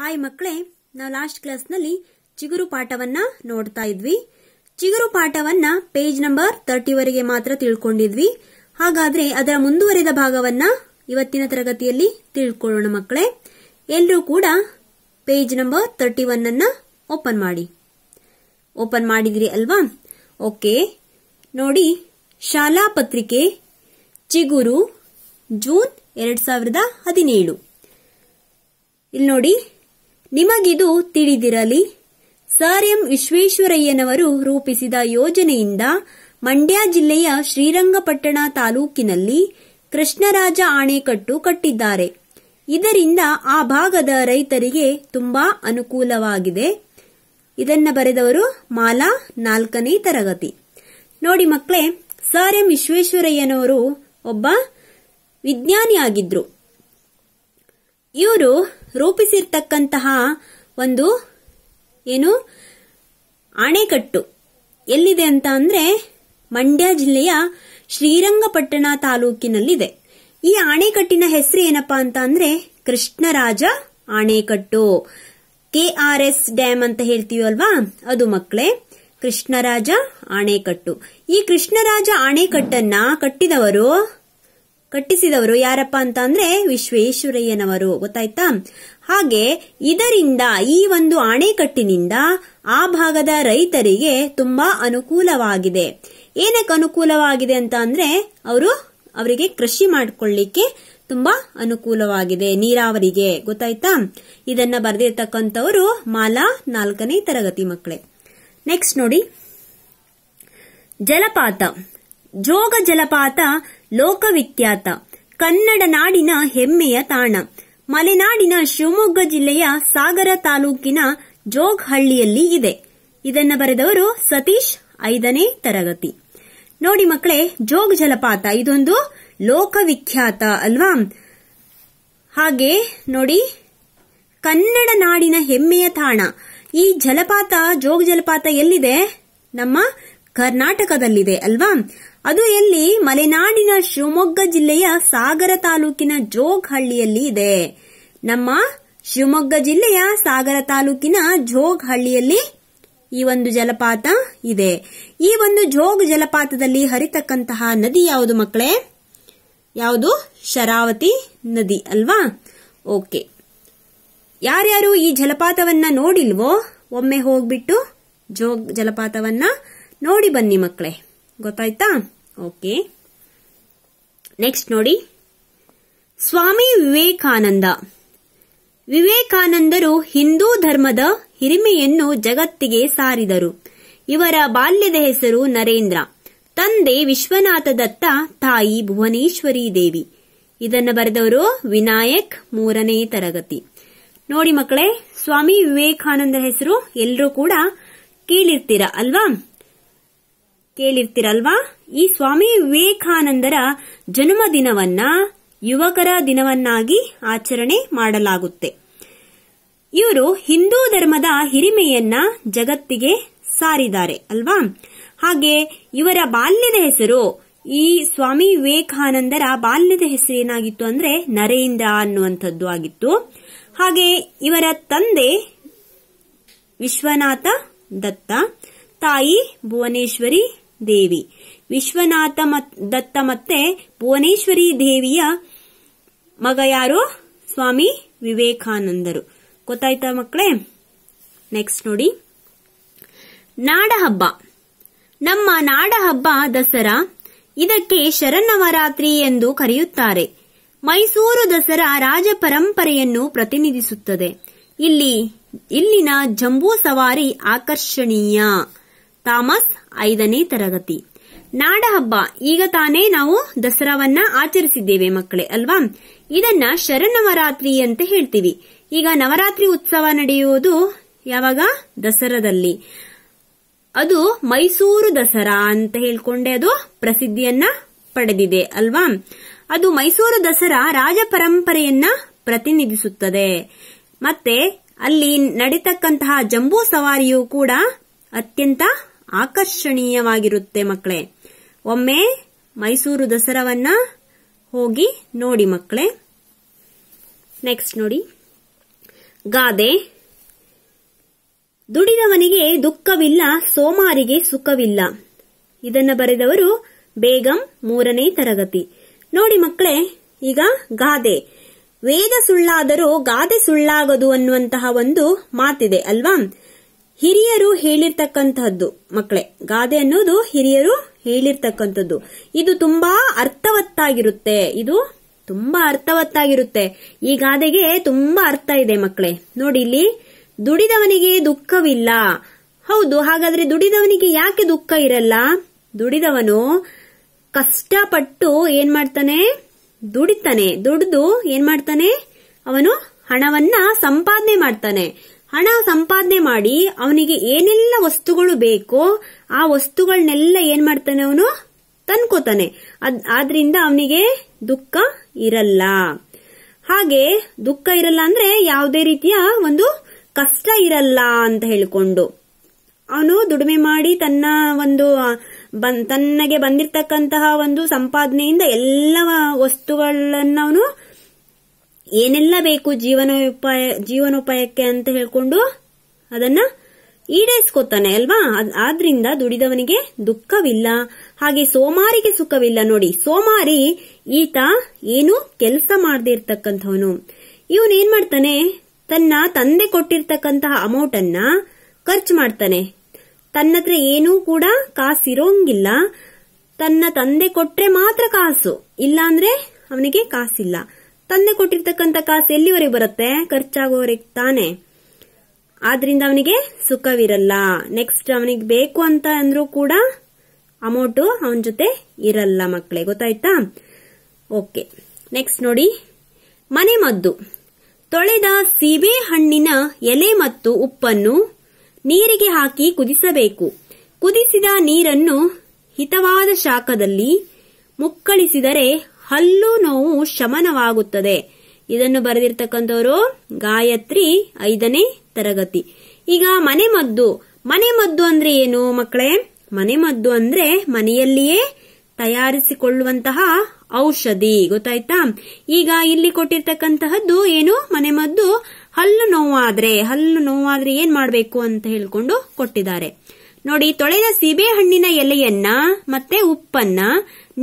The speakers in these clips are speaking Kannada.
ಹಾಯ್ ಮಕ್ಕಳೇ ನಾವು ಲಾಸ್ಟ್ ಕ್ಲಾಸ್ನಲ್ಲಿ ಚಿಗುರು ಪಾಠವನ್ನ ನೋಡ್ತಾ ಇದ್ವಿ ಚಿಗುರು ಪಾಠವನ್ನ ಪೇಜ್ ನಂಬರ್ ತರ್ಟಿವರೆಗೆ ಮಾತ್ರ ತಿಳ್ಕೊಂಡಿದ್ವಿ ಹಾಗಾದ್ರೆ ಅದರ ಮುಂದುವರೆದ ಭಾಗವನ್ನ ಇವತ್ತಿನ ತರಗತಿಯಲ್ಲಿ ತಿಳ್ಕೊಳ್ಳೋಣ ಮಕ್ಕಳೇ ಎಲ್ಲರೂ ಕೂಡ ಪೇಜ್ ನಂಬರ್ ತರ್ಟಿ ಒನ್ ಅನ್ನ ಓಪನ್ ಮಾಡಿ ಓಪನ್ ಮಾಡಿದ್ರಿ ಅಲ್ವಾ ಓಕೆ ನೋಡಿ ಶಾಲಾ ಪತ್ರಿಕೆ ಚಿಗುರು ಜೂನ್ ಎರಡ್ ಸಾವಿರದ ಹದಿನೇಳು ಇಲ್ಲಿ ನೋಡಿ ನಿಮಗಿದು ತಿಳಿದಿರಲಿ ಸರ್ ಎಂ ವಿಶ್ವೇಶ್ವರಯ್ಯನವರು ರೂಪಿಸಿದ ಯೋಜನೆಯಿಂದ ಮಂಡ್ಯ ಜಿಲ್ಲೆಯ ಶ್ರೀರಂಗಪಟ್ಟಣ ತಾಲೂಕಿನಲ್ಲಿ ಕೃಷ್ಣರಾಜ ಅಣೆಕಟ್ಟು ಕಟ್ಟಿದ್ದಾರೆ ಇದರಿಂದ ಆ ಭಾಗದ ರೈತರಿಗೆ ತುಂಬಾ ಅನುಕೂಲವಾಗಿದೆ ಇದನ್ನ ಬರೆದವರು ಮಾಲಾ ನಾಲ್ಕನೇ ತರಗತಿ ನೋಡಿ ಮಕ್ಕಳೇ ಸರ್ ಎಂ ವಿಶ್ವೇಶ್ವರಯ್ಯನವರು ಒಬ್ಬ ವಿಜ್ಞಾನಿಯಾಗಿದ್ದರು ಇವರು ರೂಪಿಸಿರ್ತಕ್ಕಂತಹ ಒಂದು ಏನು ಅಣೆಕಟ್ಟು ಎಲ್ಲಿದೆ ಅಂತ ಅಂದ್ರೆ ಮಂಡ್ಯ ಜಿಲ್ಲೆಯ ಶ್ರೀರಂಗಪಟ್ಟಣ ತಾಲೂಕಿನಲ್ಲಿದೆ ಈ ಅಣೆಕಟ್ಟಿನ ಹೆಸರು ಏನಪ್ಪಾ ಅಂತ ಅಂದ್ರೆ ಕೃಷ್ಣರಾಜ ಅಣೆಕಟ್ಟು ಕೆ ಆರ್ ಎಸ್ ಡ್ಯಾಮ್ ಅಂತ ಹೇಳ್ತೀವಲ್ವಾ ಅದು ಮಕ್ಕಳೇ ಕೃಷ್ಣರಾಜ ಆಣೆಕಟ್ಟು ಈ ಕೃಷ್ಣರಾಜ ಅಣೆಕಟ್ಟನ್ನ ಕಟ್ಟಿದವರು ಕಟ್ಟಿಸಿದವರು ಯಾರಪ್ಪ ಅಂತ ಅಂದ್ರೆ ವಿಶ್ವೇಶ್ವರಯ್ಯನವರು ಗೊತ್ತಾಯ್ತಾ ಹಾಗೆ ಇದರಿಂದ ಈ ಒಂದು ಅಣೆಕಟ್ಟಿನಿಂದ ಆ ಭಾಗದ ರೈತರಿಗೆ ತುಂಬಾ ಅನುಕೂಲವಾಗಿದೆ ಏನಕ್ಕೆ ಅನುಕೂಲವಾಗಿದೆ ಅಂತ ಅಂದ್ರೆ ಅವರು ಅವರಿಗೆ ಕೃಷಿ ಮಾಡಿಕೊಳ್ಳಿಕ್ಕೆ ತುಂಬಾ ಅನುಕೂಲವಾಗಿದೆ ನೀರಾವರಿಗೆ ಗೊತ್ತಾಯ್ತಾ ಇದನ್ನ ಬರೆದಿರ್ತಕ್ಕಂಥವರು ಮಾಲಾ ನಾಲ್ಕನೇ ತರಗತಿ ಮಕ್ಕಳೇ ನೆಕ್ಸ್ಟ್ ನೋಡಿ ಜಲಪಾತ ಜೋಗ ಜಲಪಾತ ಲೋಕವಿಖ್ಯಾತ ಕನ್ನಡ ನಾಡಿನ ಹೆಮ್ಮೆಯ ತಾಣ ಮಲೆನಾಡಿನ ಶಿವಮೊಗ್ಗ ಜಿಲ್ಲೆಯ ಸಾಗರ ತಾಲೂಕಿನ ಹಳ್ಳಿಯಲ್ಲಿ ಇದೆ ಇದನ್ನ ಬರೆದವರು ಸತೀಶ್ ಐದನೇ ತರಗತಿ ನೋಡಿ ಮಕ್ಕಳೇ ಜೋಗ್ ಜಲಪಾತ ಇದೊಂದು ಲೋಕವಿಖ್ಯಾತ ಅಲ್ವಾ ಹಾಗೆ ನೋಡಿ ಕನ್ನಡ ನಾಡಿನ ಹೆಮ್ಮೆಯ ತಾಣ ಈ ಜಲಪಾತ ಜೋಗ ಜಲಪಾತ ಎಲ್ಲಿದೆ ನಮ್ಮ ಕರ್ನಾಟಕದಲ್ಲಿದೆ ಅಲ್ವಾ ಅದು ಎಲ್ಲಿ ಮಲೆನಾಡಿನ ಶಿವಮೊಗ್ಗ ಜಿಲ್ಲೆಯ ಸಾಗರ ತಾಲೂಕಿನ ಹಳ್ಳಿಯಲ್ಲಿ ಇದೆ ನಮ್ಮ ಶಿವಮೊಗ್ಗ ಜಿಲ್ಲೆಯ ಸಾಗರ ತಾಲೂಕಿನ ಜೋಗ್ ಹಳ್ಳಿಯಲ್ಲಿ ಈ ಒಂದು ಜಲಪಾತ ಇದೆ ಈ ಒಂದು ಜೋಗ್ ಜಲಪಾತದಲ್ಲಿ ಹರಿತಕ್ಕಂತಹ ನದಿ ಯಾವುದು ಮಕ್ಕಳೇ ಯಾವುದು ಶರಾವತಿ ನದಿ ಅಲ್ವಾ ಓಕೆ ಯಾರ್ಯಾರು ಈ ಜಲಪಾತವನ್ನ ನೋಡಿಲ್ವೋ ಒಮ್ಮೆ ಹೋಗ್ಬಿಟ್ಟು ಜೋಗ್ ಜಲಪಾತವನ್ನ ನೋಡಿ ಬನ್ನಿ ಮಕ್ಕಳೇ ಗೊತ್ತಾಯ್ತಾ ಓಕೆ ನೆಕ್ಸ್ಟ್ ನೋಡಿ ಸ್ವಾಮಿ ವಿವೇಕಾನಂದ ವಿವೇಕಾನಂದರು ಹಿಂದೂ ಧರ್ಮದ ಹಿರಿಮೆಯನ್ನು ಜಗತ್ತಿಗೆ ಸಾರಿದರು ಇವರ ಬಾಲ್ಯದ ಹೆಸರು ನರೇಂದ್ರ ತಂದೆ ವಿಶ್ವನಾಥ ದತ್ತ ತಾಯಿ ಭುವನೇಶ್ವರಿ ದೇವಿ ಇದನ್ನು ಬರೆದವರು ವಿನಾಯಕ್ ಮೂರನೇ ತರಗತಿ ನೋಡಿ ಮಕ್ಕಳೇ ಸ್ವಾಮಿ ವಿವೇಕಾನಂದ ಹೆಸರು ಎಲ್ಲರೂ ಕೂಡ ಕೇಳಿರ್ತೀರಾ ಅಲ್ವಾ ಕೇಳಿರ್ತಿರಲ್ವಾ ಈ ಸ್ವಾಮಿ ವಿವೇಕಾನಂದರ ಜನ್ಮ ದಿನವನ್ನ ಯುವಕರ ದಿನವನ್ನಾಗಿ ಆಚರಣೆ ಮಾಡಲಾಗುತ್ತೆ ಇವರು ಹಿಂದೂ ಧರ್ಮದ ಹಿರಿಮೆಯನ್ನ ಜಗತ್ತಿಗೆ ಸಾರಿದ್ದಾರೆ ಅಲ್ವಾ ಹಾಗೆ ಇವರ ಬಾಲ್ಯದ ಹೆಸರು ಈ ಸ್ವಾಮಿ ವಿವೇಕಾನಂದರ ಬಾಲ್ಯದ ಹೆಸರೇನಾಗಿತ್ತು ಅಂದ್ರೆ ನರೇಂದ್ರ ಅನ್ನುವಂಥದ್ದು ಆಗಿತ್ತು ಹಾಗೆ ಇವರ ತಂದೆ ವಿಶ್ವನಾಥ ದತ್ತ ತಾಯಿ ಭುವನೇಶ್ವರಿ ದೇವಿ ವಿಶ್ವನಾಥ ದತ್ತ ಮತ್ತೆ ಭುವನೇಶ್ವರಿ ದೇವಿಯ ಮಗ ಯಾರು ಸ್ವಾಮಿ ವಿವೇಕಾನಂದರು ಗೊತ್ತಾಯ್ತ ಮಕ್ಕಳೇ ನೆಕ್ಸ್ಟ್ ನೋಡಿ ನಾಡಹಬ್ಬ ನಮ್ಮ ನಾಡಹಬ್ಬ ದಸರಾ ಇದಕ್ಕೆ ಶರನ್ನವರಾತ್ರಿ ಎಂದು ಕರೆಯುತ್ತಾರೆ ಮೈಸೂರು ದಸರಾ ರಾಜ ಪರಂಪರೆಯನ್ನು ಪ್ರತಿನಿಧಿಸುತ್ತದೆ ಇಲ್ಲಿ ಇಲ್ಲಿನ ಜಂಬೂ ಸವಾರಿ ಆಕರ್ಷಣೀಯ ಥಾಮಸ್ ಐದನೇ ತರಗತಿ ನಾಡಹಬ್ಬ ಈಗ ತಾನೇ ನಾವು ದಸರಾವನ್ನ ಆಚರಿಸಿದ್ದೇವೆ ಮಕ್ಕಳೇ ಅಲ್ವಾ ಇದನ್ನ ಶರನವರಾತ್ರಿ ಅಂತ ಹೇಳ್ತೀವಿ ಈಗ ನವರಾತ್ರಿ ಉತ್ಸವ ನಡೆಯುವುದು ಯಾವಾಗ ದಸರಾದಲ್ಲಿ ಅದು ಮೈಸೂರು ದಸರಾ ಅಂತ ಹೇಳ್ಕೊಂಡೆ ಅದು ಪ್ರಸಿದ್ಧಿಯನ್ನ ಪಡೆದಿದೆ ಅಲ್ವಾ ಅದು ಮೈಸೂರು ದಸರಾ ರಾಜ ಪರಂಪರೆಯನ್ನ ಪ್ರತಿನಿಧಿಸುತ್ತದೆ ಮತ್ತೆ ಅಲ್ಲಿ ನಡೀತಕ್ಕಂತಹ ಜಂಬೂ ಸವಾರಿಯು ಕೂಡ ಅತ್ಯಂತ ಆಕರ್ಷಣೀಯವಾಗಿರುತ್ತೆ ಮಕ್ಕಳೇ ಒಮ್ಮೆ ಮೈಸೂರು ದಸರಾವನ್ನ ಹೋಗಿ ನೋಡಿ ಮಕ್ಕಳೇ ನೆಕ್ಸ್ಟ್ ನೋಡಿ ಗಾದೆ ದುಡಿದವನಿಗೆ ದುಃಖವಿಲ್ಲ ಸೋಮಾರಿಗೆ ಸುಖವಿಲ್ಲ ಇದನ್ನ ಬರೆದವರು ಬೇಗಂ ಮೂರನೇ ತರಗತಿ ನೋಡಿ ಮಕ್ಕಳೇ ಈಗ ಗಾದೆ ವೇದ ಸುಳ್ಳಾದರೂ ಗಾದೆ ಸುಳ್ಳಾಗದು ಅನ್ನುವಂತಹ ಒಂದು ಮಾತಿದೆ ಅಲ್ವಾ ಹಿರಿಯರು ಹೇಳಿರ್ತಕ್ಕಂಥದ್ದು ಮಕ್ಕಳೇ ಗಾದೆ ಅನ್ನೋದು ಹಿರಿಯರು ಹೇಳಿರ್ತಕ್ಕಂಥದ್ದು ಇದು ತುಂಬಾ ಅರ್ಥವತ್ತಾಗಿರುತ್ತೆ ಇದು ತುಂಬಾ ಅರ್ಥವತ್ತಾಗಿರುತ್ತೆ ಈ ಗಾದೆಗೆ ತುಂಬಾ ಅರ್ಥ ಇದೆ ಮಕ್ಕಳೇ ನೋಡಿ ಇಲ್ಲಿ ದುಡಿದವನಿಗೆ ದುಃಖವಿಲ್ಲ ಹೌದು ಹಾಗಾದ್ರೆ ದುಡಿದವನಿಗೆ ಯಾಕೆ ದುಃಖ ಇರಲ್ಲ ದುಡಿದವನು ಕಷ್ಟಪಟ್ಟು ಏನ್ ಮಾಡ್ತಾನೆ ದುಡಿತಾನೆ ದುಡಿದು ಏನ್ ಮಾಡ್ತಾನೆ ಅವನು ಹಣವನ್ನ ಸಂಪಾದನೆ ಮಾಡ್ತಾನೆ ಹಣ ಸಂಪಾದನೆ ಮಾಡಿ ಅವನಿಗೆ ಏನೆಲ್ಲ ವಸ್ತುಗಳು ಬೇಕೋ ಆ ವಸ್ತುಗಳನ್ನೆಲ್ಲ ಏನ್ ಮಾಡ್ತಾನೆ ಅವನು ತನ್ಕೋತಾನೆ ಅದ್ ಆದ್ರಿಂದ ಅವನಿಗೆ ದುಃಖ ಇರಲ್ಲ ಹಾಗೆ ದುಃಖ ಇರಲ್ಲ ಅಂದ್ರೆ ಯಾವುದೇ ರೀತಿಯ ಒಂದು ಕಷ್ಟ ಇರಲ್ಲ ಅಂತ ಹೇಳಿಕೊಂಡು ಅವನು ದುಡಿಮೆ ಮಾಡಿ ತನ್ನ ಒಂದು ತನ್ನಗೆ ಬಂದಿರತಕ್ಕಂತಹ ಒಂದು ಸಂಪಾದನೆಯಿಂದ ಎಲ್ಲ ವಸ್ತುಗಳನ್ನ ಅವನು ಏನೆಲ್ಲ ಬೇಕು ಜೀವನೋಪಾಯ ಜೀವನೋಪಾಯಕ್ಕೆ ಅಂತ ಹೇಳ್ಕೊಂಡು ಅದನ್ನ ಈಡೇರಿಸ್ಕೊತಾನೆ ಅಲ್ವಾ ಆದ್ರಿಂದ ದುಡಿದವನಿಗೆ ದುಃಖವಿಲ್ಲ ಹಾಗೆ ಸೋಮಾರಿಗೆ ಸುಖವಿಲ್ಲ ನೋಡಿ ಸೋಮಾರಿ ಈತ ಏನು ಕೆಲಸ ಮಾಡದೇ ಇರ್ತಕ್ಕಂಥವನು ಇವನ್ ಏನ್ ಮಾಡ್ತಾನೆ ತನ್ನ ತಂದೆ ಕೊಟ್ಟಿರ್ತಕ್ಕಂತಹ ಅಮೌಂಟ್ ಅನ್ನ ಖರ್ಚು ಮಾಡ್ತಾನೆ ತನ್ನ ಹತ್ರ ಏನೂ ಕೂಡ ಕಾಸಿರೋಂಗಿಲ್ಲ ತನ್ನ ತಂದೆ ಕೊಟ್ರೆ ಮಾತ್ರ ಕಾಸು ಇಲ್ಲ ಅಂದ್ರೆ ಅವನಿಗೆ ಕಾಸಿಲ್ಲ ತಂದೆ ಕೊಟ್ಟಿರ್ತಕ್ಕಂಥ ಕಾಸು ಎಲ್ಲಿವರೆಗೆ ಬರುತ್ತೆ ಖರ್ಚಾಗೋವರೆಗೆ ತಾನೆ ಆದ್ರಿಂದ ಅವನಿಗೆ ಸುಖವಿರಲ್ಲ ನೆಕ್ಸ್ಟ್ ಅವನಿಗೆ ಬೇಕು ಅಂತ ಅಂದ್ರೂ ಕೂಡ ಅಮೌಂಟ್ ಅವನ ಜೊತೆ ಇರಲ್ಲ ಮಕ್ಕಳೇ ಗೊತ್ತಾಯ್ತಾ ಓಕೆ ನೆಕ್ಸ್ಟ್ ನೋಡಿ ಮನೆ ಮದ್ದು ತೊಳೆದ ಸೀಬೆ ಹಣ್ಣಿನ ಎಲೆ ಮತ್ತು ಉಪ್ಪನ್ನು ನೀರಿಗೆ ಹಾಕಿ ಕುದಿಸಬೇಕು ಕುದಿಸಿದ ನೀರನ್ನು ಹಿತವಾದ ಶಾಖದಲ್ಲಿ ಮುಕ್ಕಳಿಸಿದರೆ ಹಲ್ಲು ನೋವು ಶಮನವಾಗುತ್ತದೆ ಇದನ್ನು ಬರೆದಿರ್ತಕ್ಕಂಥವರು ಗಾಯತ್ರಿ ಐದನೇ ತರಗತಿ ಈಗ ಮನೆಮದ್ದು ಮನೆಮದ್ದು ಅಂದ್ರೆ ಏನು ಮಕ್ಕಳೇ ಮನೆಮದ್ದು ಅಂದ್ರೆ ಮನೆಯಲ್ಲಿಯೇ ತಯಾರಿಸಿಕೊಳ್ಳುವಂತಹ ಔಷಧಿ ಗೊತ್ತಾಯ್ತಾ ಈಗ ಇಲ್ಲಿ ಕೊಟ್ಟಿರ್ತಕ್ಕಂತಹದ್ದು ಏನು ಮನೆಮದ್ದು ಹಲ್ಲು ನೋವಾದ್ರೆ ಹಲ್ಲು ನೋವಾದ್ರೆ ಏನ್ ಮಾಡ್ಬೇಕು ಅಂತ ಹೇಳ್ಕೊಂಡು ಕೊಟ್ಟಿದ್ದಾರೆ ನೋಡಿ ತೊಳೆದ ಸೀಬೆ ಹಣ್ಣಿನ ಎಲೆಯನ್ನ ಮತ್ತೆ ಉಪ್ಪನ್ನ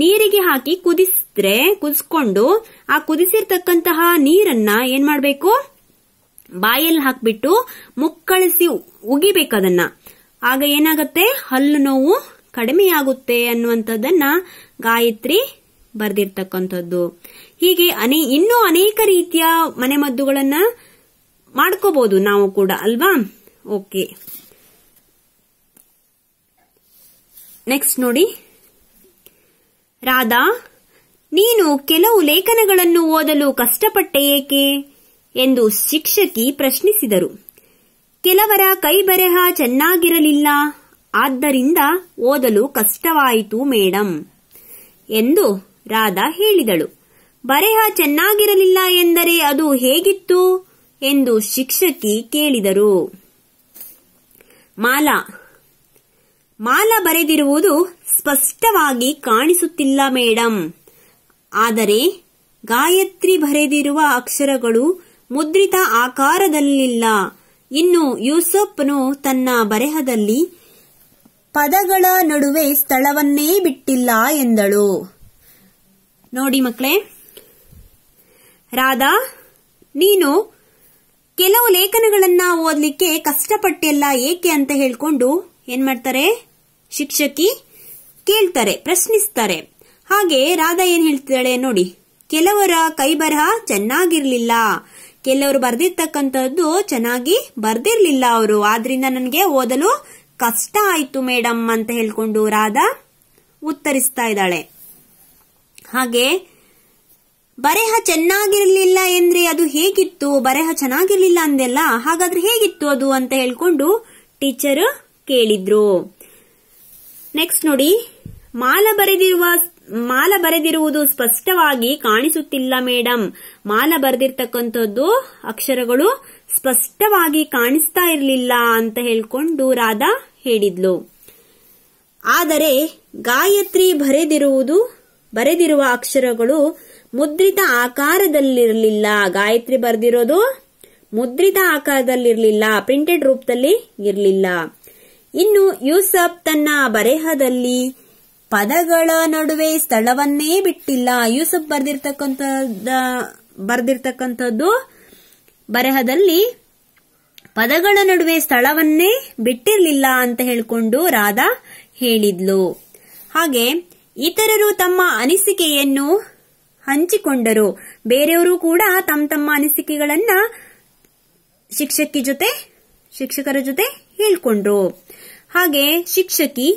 ನೀರಿಗೆ ಹಾಕಿ ಕುದಿಸಿದ್ರೆ ಕುದಿಸ್ಕೊಂಡು ಆ ಕುದಿಸಿರ್ತಕ್ಕಂತಹ ನೀರನ್ನ ಏನ್ ಮಾಡಬೇಕು ಬಾಯಲ್ಲಿ ಹಾಕ್ಬಿಟ್ಟು ಮುಕ್ಕಳಿಸಿ ಉಗಿಬೇಕದನ್ನ ಆಗ ಏನಾಗುತ್ತೆ ಹಲ್ಲು ನೋವು ಕಡಿಮೆಯಾಗುತ್ತೆ ಅನ್ನುವಂಥದ್ದನ್ನ ಗಾಯತ್ರಿ ಬರ್ದಿರ್ತಕ್ಕಂಥದ್ದು ಹೀಗೆ ಅನೇ ಇನ್ನೂ ಅನೇಕ ರೀತಿಯ ಮನೆಮದ್ದುಗಳನ್ನ ಮಾಡ್ಕೋಬಹುದು ನಾವು ಕೂಡ ಅಲ್ವಾ ಓಕೆ ನೆಕ್ಸ್ಟ್ ನೋಡಿ ರಾಧಾ ನೀನು ಕೆಲವು ಲೇಖನಗಳನ್ನು ಓದಲು ಕಷ್ಟಪಟ್ಟೆ ಏಕೆ ಎಂದು ಶಿಕ್ಷಕಿ ಪ್ರಶ್ನಿಸಿದರು ಕೆಲವರ ಬರೆಹ ಚೆನ್ನಾಗಿರಲಿಲ್ಲ ಆದ್ದರಿಂದ ಓದಲು ಕಷ್ಟವಾಯಿತು ಮೇಡಂ ಎಂದು ರಾಧಾ ಹೇಳಿದಳು ಬರೆಹ ಚೆನ್ನಾಗಿರಲಿಲ್ಲ ಎಂದರೆ ಅದು ಹೇಗಿತ್ತು ಎಂದು ಶಿಕ್ಷಕಿ ಕೇಳಿದರು ಮಾಲಾ ಮಾಲ ಬರೆದಿರುವುದು ಸ್ಪಷ್ಟವಾಗಿ ಕಾಣಿಸುತ್ತಿಲ್ಲ ಮೇಡಮ್ ಆದರೆ ಗಾಯತ್ರಿ ಬರೆದಿರುವ ಅಕ್ಷರಗಳು ಮುದ್ರಿತ ಆಕಾರದಲ್ಲಿಲ್ಲ ಇನ್ನು ಯೂಸಫ್ನು ತನ್ನ ಬರೆಹದಲ್ಲಿ ಪದಗಳ ನಡುವೆ ಸ್ಥಳವನ್ನೇ ಬಿಟ್ಟಿಲ್ಲ ಎಂದಳು ನೋಡಿ ಮಕ್ಕಳೇ ರಾಧಾ ನೀನು ಕೆಲವು ಲೇಖನಗಳನ್ನ ಓದಲಿಕ್ಕೆ ಕಷ್ಟಪಟ್ಟೆಲ್ಲ ಏಕೆ ಅಂತ ಹೇಳ್ಕೊಂಡು ಏನ್ ಮಾಡ್ತಾರೆ ಶಿಕ್ಷಕಿ ಕೇಳ್ತಾರೆ ಪ್ರಶ್ನಿಸ್ತಾರೆ ಹಾಗೆ ರಾಧಾ ಏನ್ ಹೇಳ್ತಾಳೆ ನೋಡಿ ಕೆಲವರ ಕೈ ಬರಹ ಚೆನ್ನಾಗಿರ್ಲಿಲ್ಲ ಕೆಲವರು ಬರ್ದಿರ್ತಕ್ಕಂಥದ್ದು ಚೆನ್ನಾಗಿ ಬರ್ದಿರ್ಲಿಲ್ಲ ಅವರು ಆದ್ರಿಂದ ನನಗೆ ಓದಲು ಕಷ್ಟ ಆಯ್ತು ಮೇಡಮ್ ಅಂತ ಹೇಳ್ಕೊಂಡು ರಾಧಾ ಉತ್ತರಿಸ್ತಾ ಇದ್ದಾಳೆ ಹಾಗೆ ಬರೆಹ ಚೆನ್ನಾಗಿರ್ಲಿಲ್ಲ ಎಂದ್ರೆ ಅದು ಹೇಗಿತ್ತು ಬರೆಹ ಚೆನ್ನಾಗಿರ್ಲಿಲ್ಲ ಅಂದೆಲ್ಲ ಹಾಗಾದ್ರೆ ಹೇಗಿತ್ತು ಅದು ಅಂತ ಹೇಳ್ಕೊಂಡು ಟೀಚರ್ ಕೇಳಿದ್ರು ನೆಕ್ಸ್ಟ್ ನೋಡಿ ಮಾಲ ಬರೆದಿರುವ ಮಾಲ ಬರೆದಿರುವುದು ಸ್ಪಷ್ಟವಾಗಿ ಕಾಣಿಸುತ್ತಿಲ್ಲ ಮೇಡಮ್ ಮಾಲ ಬರೆದಿರ್ತಕ್ಕಂಥದ್ದು ಅಕ್ಷರಗಳು ಸ್ಪಷ್ಟವಾಗಿ ಕಾಣಿಸ್ತಾ ಇರಲಿಲ್ಲ ಅಂತ ಹೇಳ್ಕೊಂಡು ರಾಧಾ ಹೇಳಿದ್ಲು ಆದರೆ ಗಾಯತ್ರಿ ಬರೆದಿರುವುದು ಬರೆದಿರುವ ಅಕ್ಷರಗಳು ಮುದ್ರಿತ ಆಕಾರದಲ್ಲಿರಲಿಲ್ಲ ಗಾಯತ್ರಿ ಬರೆದಿರೋದು ಮುದ್ರಿತ ಆಕಾರದಲ್ಲಿರಲಿಲ್ಲ ಪ್ರಿಂಟೆಡ್ ರೂಪದಲ್ಲಿ ಇರಲಿಲ್ಲ ಇನ್ನು ಯೂಸಫ್ ತನ್ನ ಬರೆಹದಲ್ಲಿ ಪದಗಳ ನಡುವೆ ಸ್ಥಳವನ್ನೇ ಬಿಟ್ಟಿಲ್ಲ ಯೂಸಫ್ ಬರ್ದಿರ್ತಕ್ಕಂಥದ್ದ ಬರೆದಿರ್ತಕ್ಕಂಥದ್ದು ಬರೆಹದಲ್ಲಿ ಪದಗಳ ನಡುವೆ ಸ್ಥಳವನ್ನೇ ಬಿಟ್ಟಿರಲಿಲ್ಲ ಅಂತ ಹೇಳಿಕೊಂಡು ರಾಧಾ ಹೇಳಿದ್ಲು ಹಾಗೆ ಇತರರು ತಮ್ಮ ಅನಿಸಿಕೆಯನ್ನು ಹಂಚಿಕೊಂಡರು ಬೇರೆಯವರು ಕೂಡ ತಮ್ಮ ತಮ್ಮ ಅನಿಸಿಕೆಗಳನ್ನ ಶಿಕ್ಷಕಿ ಜೊತೆ ಶಿಕ್ಷಕರ ಜೊತೆ ಹೇಳ್ಕೊಂಡ್ರು ಹಾಗೆ ಶಿಕ್ಷಕಿ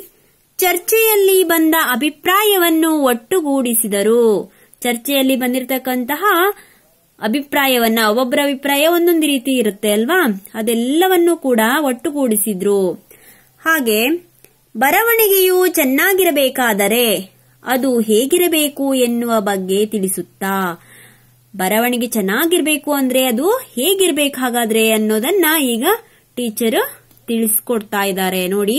ಚರ್ಚೆಯಲ್ಲಿ ಬಂದ ಅಭಿಪ್ರಾಯವನ್ನು ಒಟ್ಟುಗೂಡಿಸಿದರು ಚರ್ಚೆಯಲ್ಲಿ ಬಂದಿರತಕ್ಕಂತಹ ಅಭಿಪ್ರಾಯವನ್ನ ಒಬ್ಬೊಬ್ಬರ ಅಭಿಪ್ರಾಯ ಒಂದೊಂದು ರೀತಿ ಇರುತ್ತೆ ಅಲ್ವಾ ಅದೆಲ್ಲವನ್ನು ಕೂಡ ಒಟ್ಟುಗೂಡಿಸಿದ್ರು ಹಾಗೆ ಬರವಣಿಗೆಯು ಚೆನ್ನಾಗಿರಬೇಕಾದರೆ ಅದು ಹೇಗಿರಬೇಕು ಎನ್ನುವ ಬಗ್ಗೆ ತಿಳಿಸುತ್ತಾ ಬರವಣಿಗೆ ಚೆನ್ನಾಗಿರಬೇಕು ಅಂದ್ರೆ ಅದು ಹೇಗಿರಬೇಕಾಗಾದ್ರೆ ಅನ್ನೋದನ್ನ ಈಗ ಟೀಚರ್ ತಿಳಿಸ್ಕೊಡ್ತಾ ಇದ್ದಾರೆ ನೋಡಿ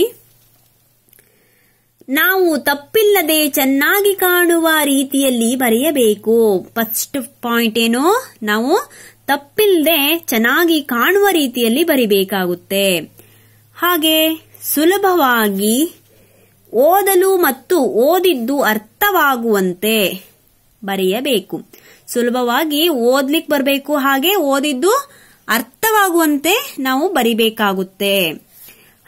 ನಾವು ತಪ್ಪಿಲ್ಲದೆ ಚೆನ್ನಾಗಿ ಕಾಣುವ ರೀತಿಯಲ್ಲಿ ಬರೆಯಬೇಕು ಫಸ್ಟ್ ಪಾಯಿಂಟ್ ಏನು ನಾವು ತಪ್ಪಿಲ್ಲದೆ ಚೆನ್ನಾಗಿ ಕಾಣುವ ರೀತಿಯಲ್ಲಿ ಬರಿಬೇಕಾಗುತ್ತೆ ಹಾಗೆ ಸುಲಭವಾಗಿ ಓದಲು ಮತ್ತು ಓದಿದ್ದು ಅರ್ಥವಾಗುವಂತೆ ಬರೆಯಬೇಕು ಸುಲಭವಾಗಿ ಓದ್ಲಿಕ್ಕೆ ಬರಬೇಕು ಹಾಗೆ ಓದಿದ್ದು ಅರ್ಥವಾಗುವಂತೆ ನಾವು ಬರಿಬೇಕಾಗುತ್ತೆ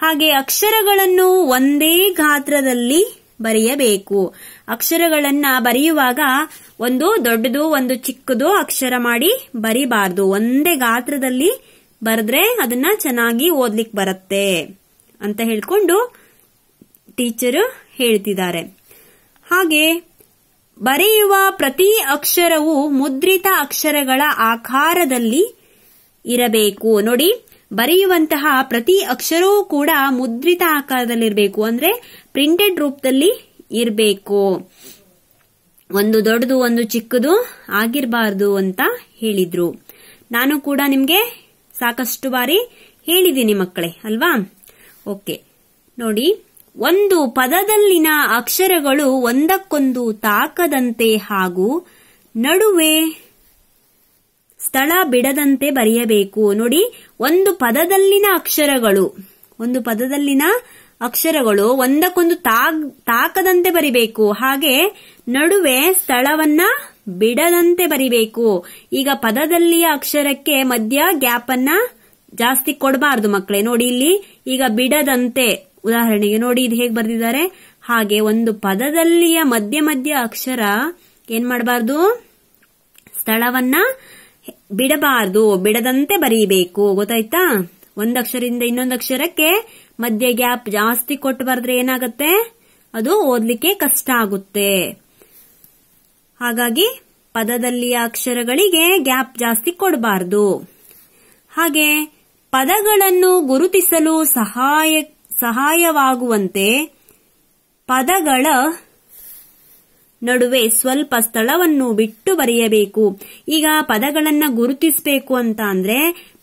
ಹಾಗೆ ಅಕ್ಷರಗಳನ್ನು ಒಂದೇ ಗಾತ್ರದಲ್ಲಿ ಬರೆಯಬೇಕು ಅಕ್ಷರಗಳನ್ನ ಬರೆಯುವಾಗ ಒಂದು ದೊಡ್ಡದು ಒಂದು ಚಿಕ್ಕದು ಅಕ್ಷರ ಮಾಡಿ ಬರಿಬಾರ್ದು ಒಂದೇ ಗಾತ್ರದಲ್ಲಿ ಬರೆದ್ರೆ ಅದನ್ನ ಚೆನ್ನಾಗಿ ಓದ್ಲಿಕ್ಕೆ ಬರುತ್ತೆ ಅಂತ ಹೇಳ್ಕೊಂಡು ಟೀಚರು ಹೇಳ್ತಿದ್ದಾರೆ ಹಾಗೆ ಬರೆಯುವ ಪ್ರತಿ ಅಕ್ಷರವು ಮುದ್ರಿತ ಅಕ್ಷರಗಳ ಆಕಾರದಲ್ಲಿ ಇರಬೇಕು ನೋಡಿ ಬರೆಯುವಂತಹ ಪ್ರತಿ ಅಕ್ಷರವೂ ಕೂಡ ಮುದ್ರಿತ ಆಕಾರದಲ್ಲಿರಬೇಕು ಅಂದ್ರೆ ಪ್ರಿಂಟೆಡ್ ರೂಪದಲ್ಲಿ ಇರಬೇಕು ಒಂದು ದೊಡ್ಡದು ಒಂದು ಚಿಕ್ಕದು ಆಗಿರಬಾರದು ಅಂತ ಹೇಳಿದ್ರು ನಾನು ಕೂಡ ನಿಮಗೆ ಸಾಕಷ್ಟು ಬಾರಿ ಹೇಳಿದ್ದೀನಿ ಮಕ್ಕಳೇ ಅಲ್ವಾ ಓಕೆ ನೋಡಿ ಒಂದು ಪದದಲ್ಲಿನ ಅಕ್ಷರಗಳು ಒಂದಕ್ಕೊಂದು ತಾಕದಂತೆ ಹಾಗೂ ನಡುವೆ ಸ್ಥಳ ಬಿಡದಂತೆ ಬರೆಯಬೇಕು ನೋಡಿ ಒಂದು ಪದದಲ್ಲಿನ ಅಕ್ಷರಗಳು ಒಂದು ಪದದಲ್ಲಿನ ಅಕ್ಷರಗಳು ಒಂದಕ್ಕೊಂದು ತಾಕ್ ತಾಕದಂತೆ ಬರಿಬೇಕು ಹಾಗೆ ನಡುವೆ ಸ್ಥಳವನ್ನ ಬಿಡದಂತೆ ಬರಿಬೇಕು ಈಗ ಪದದಲ್ಲಿಯ ಅಕ್ಷರಕ್ಕೆ ಮಧ್ಯ ಗ್ಯಾಪ್ ಅನ್ನ ಜಾಸ್ತಿ ಕೊಡಬಾರ್ದು ಮಕ್ಕಳೇ ನೋಡಿ ಇಲ್ಲಿ ಈಗ ಬಿಡದಂತೆ ಉದಾಹರಣೆಗೆ ನೋಡಿ ಇದು ಹೇಗೆ ಬರೆದಿದ್ದಾರೆ ಹಾಗೆ ಒಂದು ಪದದಲ್ಲಿಯ ಮಧ್ಯ ಮಧ್ಯ ಅಕ್ಷರ ಏನ್ ಮಾಡಬಾರ್ದು ಸ್ಥಳವನ್ನ ಬಿಡಬಾರದು ಬಿಡದಂತೆ ಬರೀಬೇಕು ಗೊತ್ತಾಯ್ತಾ ಇನ್ನೊಂದ್ ಅಕ್ಷರಕ್ಕೆ ಮಧ್ಯ ಗ್ಯಾಪ್ ಜಾಸ್ತಿ ಕೊಟ್ಟು ಬರೆದ್ರೆ ಏನಾಗುತ್ತೆ ಅದು ಓದ್ಲಿಕ್ಕೆ ಕಷ್ಟ ಆಗುತ್ತೆ ಹಾಗಾಗಿ ಪದದಲ್ಲಿಯ ಅಕ್ಷರಗಳಿಗೆ ಗ್ಯಾಪ್ ಜಾಸ್ತಿ ಕೊಡಬಾರದು ಹಾಗೆ ಪದಗಳನ್ನು ಗುರುತಿಸಲು ಸಹಾಯ ಸಹಾಯವಾಗುವಂತೆ ಪದಗಳ ನಡುವೆ ಸ್ವಲ್ಪ ಸ್ಥಳವನ್ನು ಬಿಟ್ಟು ಬರೆಯಬೇಕು ಈಗ ಪದಗಳನ್ನ ಗುರುತಿಸಬೇಕು ಅಂತ ಅಂದ್ರೆ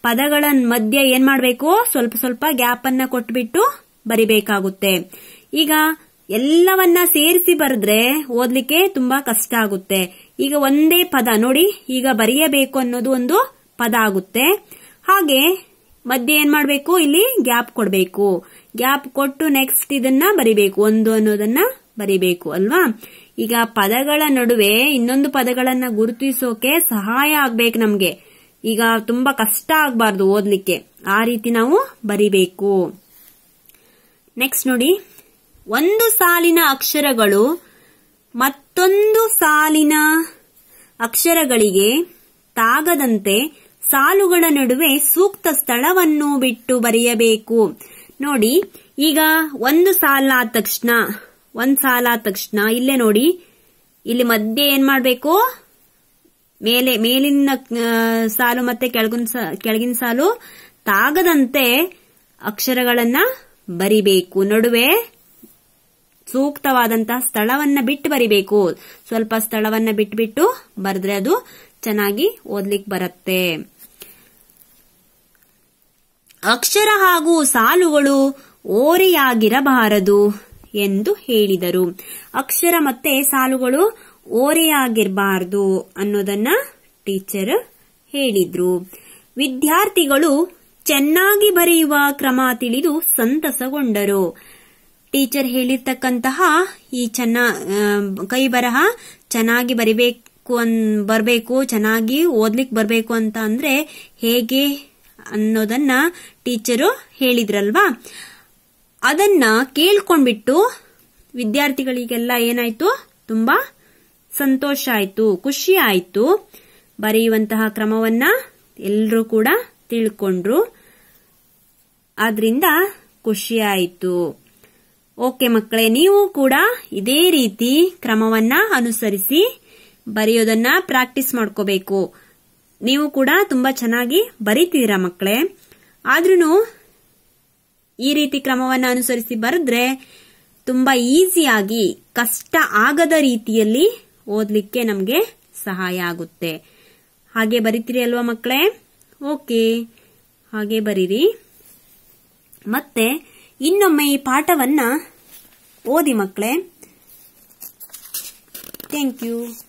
ಪದಗಳ ಮಧ್ಯೆ ಏನ್ ಮಾಡಬೇಕು ಸ್ವಲ್ಪ ಸ್ವಲ್ಪ ಗ್ಯಾಪ್ ಅನ್ನ ಕೊಟ್ಬಿಟ್ಟು ಬರಿಬೇಕಾಗುತ್ತೆ ಈಗ ಎಲ್ಲವನ್ನ ಸೇರಿಸಿ ಬರೆದ್ರೆ ಓದ್ಲಿಕ್ಕೆ ತುಂಬಾ ಕಷ್ಟ ಆಗುತ್ತೆ ಈಗ ಒಂದೇ ಪದ ನೋಡಿ ಈಗ ಬರೆಯಬೇಕು ಅನ್ನೋದು ಒಂದು ಪದ ಆಗುತ್ತೆ ಹಾಗೆ ಮಧ್ಯ ಏನ್ ಮಾಡ್ಬೇಕು ಇಲ್ಲಿ ಗ್ಯಾಪ್ ಕೊಡಬೇಕು ಗ್ಯಾಪ್ ಕೊಟ್ಟು ನೆಕ್ಸ್ಟ್ ಇದನ್ನ ಬರಿಬೇಕು ಒಂದು ಅನ್ನೋದನ್ನ ಬರಿಬೇಕು ಅಲ್ವಾ ಈಗ ಪದಗಳ ನಡುವೆ ಇನ್ನೊಂದು ಪದಗಳನ್ನ ಗುರುತಿಸೋಕೆ ಸಹಾಯ ಆಗ್ಬೇಕು ನಮ್ಗೆ ಈಗ ತುಂಬಾ ಕಷ್ಟ ಆಗ್ಬಾರ್ದು ಓದ್ಲಿಕ್ಕೆ ಆ ರೀತಿ ನಾವು ಬರಿಬೇಕು ನೆಕ್ಸ್ಟ್ ನೋಡಿ ಒಂದು ಸಾಲಿನ ಅಕ್ಷರಗಳು ಮತ್ತೊಂದು ಸಾಲಿನ ಅಕ್ಷರಗಳಿಗೆ ತಾಗದಂತೆ ಸಾಲುಗಳ ನಡುವೆ ಸೂಕ್ತ ಸ್ಥಳವನ್ನು ಬಿಟ್ಟು ಬರೆಯಬೇಕು ನೋಡಿ ಈಗ ಒಂದು ಸಾಲ ತಕ್ಷಣ ಒಂದ್ ಸಾಲ ಆದ ತಕ್ಷಣ ಇಲ್ಲೇ ನೋಡಿ ಇಲ್ಲಿ ಮಧ್ಯೆ ಏನ್ ಮಾಡ್ಬೇಕು ಮೇಲೆ ಮೇಲಿನ ಸಾಲು ಮತ್ತೆ ಕೆಳಗಿನ ಕೆಳಗಿನ ಸಾಲು ತಾಗದಂತೆ ಅಕ್ಷರಗಳನ್ನ ಬರಿಬೇಕು ನಡುವೆ ಸೂಕ್ತವಾದಂತಹ ಸ್ಥಳವನ್ನ ಬಿಟ್ಟು ಬರಿಬೇಕು ಸ್ವಲ್ಪ ಸ್ಥಳವನ್ನ ಬಿಟ್ಬಿಟ್ಟು ಬರೆದ್ರೆ ಅದು ಚೆನ್ನಾಗಿ ಓದ್ಲಿಕ್ಕೆ ಬರುತ್ತೆ ಅಕ್ಷರ ಹಾಗೂ ಸಾಲುಗಳು ಓರೆಯಾಗಿರಬಾರದು ಎಂದು ಹೇಳಿದರು ಅಕ್ಷರ ಮತ್ತೆ ಸಾಲುಗಳು ಓರೆಯಾಗಿರಬಾರದು ಅನ್ನೋದನ್ನ ಟೀಚರ್ ಹೇಳಿದ್ರು ವಿದ್ಯಾರ್ಥಿಗಳು ಚೆನ್ನಾಗಿ ಬರೆಯುವ ಕ್ರಮ ತಿಳಿದು ಸಂತಸಗೊಂಡರು ಟೀಚರ್ ಹೇಳಿರ್ತಕ್ಕಂತಹ ಈ ಚೆನ್ನ ಕೈ ಬರಹ ಚೆನ್ನಾಗಿ ಬರಿಬೇಕು ಅನ್ ಬರಬೇಕು ಚೆನ್ನಾಗಿ ಓದ್ಲಿಕ್ಕೆ ಬರಬೇಕು ಅಂತ ಅಂದ್ರೆ ಹೇಗೆ ಅನ್ನೋದನ್ನ ಟೀಚರು ಹೇಳಿದ್ರಲ್ವಾ ಅದನ್ನ ಕೇಳ್ಕೊಂಡ್ಬಿಟ್ಟು ವಿದ್ಯಾರ್ಥಿಗಳಿಗೆಲ್ಲ ಏನಾಯ್ತು ತುಂಬಾ ಸಂತೋಷ ಆಯ್ತು ಖುಷಿ ಆಯ್ತು ಬರೆಯುವಂತಹ ಕ್ರಮವನ್ನ ಎಲ್ಲರೂ ಕೂಡ ತಿಳ್ಕೊಂಡ್ರು ಆದ್ರಿಂದ ಖುಷಿ ಆಯಿತು ಓಕೆ ಮಕ್ಕಳೇ ನೀವು ಕೂಡ ಇದೇ ರೀತಿ ಕ್ರಮವನ್ನ ಅನುಸರಿಸಿ ಬರೆಯೋದನ್ನ ಪ್ರಾಕ್ಟೀಸ್ ಮಾಡ್ಕೋಬೇಕು ನೀವು ಕೂಡ ತುಂಬಾ ಚೆನ್ನಾಗಿ ಬರೀತೀರಾ ಮಕ್ಕಳೇ ಆದ್ರೂ ಈ ರೀತಿ ಕ್ರಮವನ್ನ ಅನುಸರಿಸಿ ಬರೆದ್ರೆ ತುಂಬಾ ಈಸಿಯಾಗಿ ಕಷ್ಟ ಆಗದ ರೀತಿಯಲ್ಲಿ ಓದ್ಲಿಕ್ಕೆ ನಮಗೆ ಸಹಾಯ ಆಗುತ್ತೆ ಹಾಗೆ ಬರಿತೀರಿ ಅಲ್ವಾ ಮಕ್ಕಳೇ ಓಕೆ ಹಾಗೆ ಬರೀರಿ ಮತ್ತೆ ಇನ್ನೊಮ್ಮೆ ಈ ಪಾಠವನ್ನ ಓದಿ ಮಕ್ಕಳೇ ಥ್ಯಾಂಕ್ ಯು